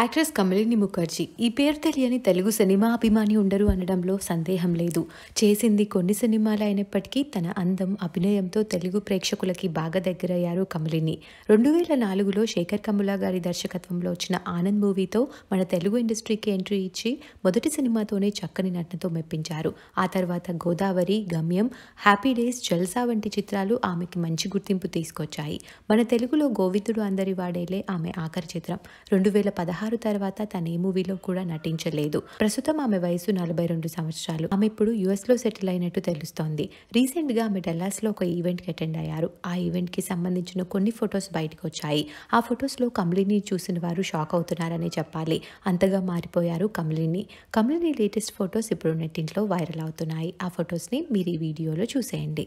actress Kamalini Mukherjee ఈ పేరు తెలియని తెలుగు సినిమా అభిమాని ఉండరు అనడంలో సందేహం లేదు చేసింది కొన్ని సినిమాలు అయినప్పటికీ తన అందం అభినయంతో తెలుగు ప్రేక్షకులకి బాగా దగ్గరయ్యారు కమలిని రెండు వేల నాలుగులో శేఖర్ కమలా గారి దర్శకత్వంలో వచ్చిన ఆనంద్ మూవీతో మన తెలుగు ఇండస్ట్రీకి ఎంట్రీ ఇచ్చి మొదటి సినిమాతోనే చక్కని నటనతో మెప్పించారు ఆ తర్వాత గోదావరి గమ్యం హ్యాపీ డేస్ జల్సా వంటి చిత్రాలు ఆమెకి మంచి గుర్తింపు తీసుకొచ్చాయి మన తెలుగులో గోవిందుడు అందరి వాడేలే ఆమె ఆఖరి చిత్రం రెండు వేల పదహారు ఆరు తర్వాత తన ఏ మూవీలో కూడా నటించలేదు ప్రస్తుతం ఆమె వయసు నలభై రెండు సంవత్సరాలు ఆమె ఇప్పుడు యుఎస్ లో సెటిల్ అయినట్టు తెలుస్తోంది రీసెంట్ గా ఆమె డల్లాస్ లో ఒక ఈవెంట్ కి అటెండ్ అయ్యారు ఆ ఈవెంట్ కి సంబంధించిన కొన్ని ఫొటోస్ బయటకు వచ్చాయి ఆ ఫొటోస్ లో కమలిని చూసిన వారు షాక్ అవుతున్నారనే చెప్పాలి అంతగా మారిపోయారు కమలిని కమలిని లేటెస్ట్ ఫొటోస్ ఇప్పుడు నెట్టింట్లో వైరల్ అవుతున్నాయి ఆ ఫొటోస్ని మీరు ఈ వీడియోలో చూసేయండి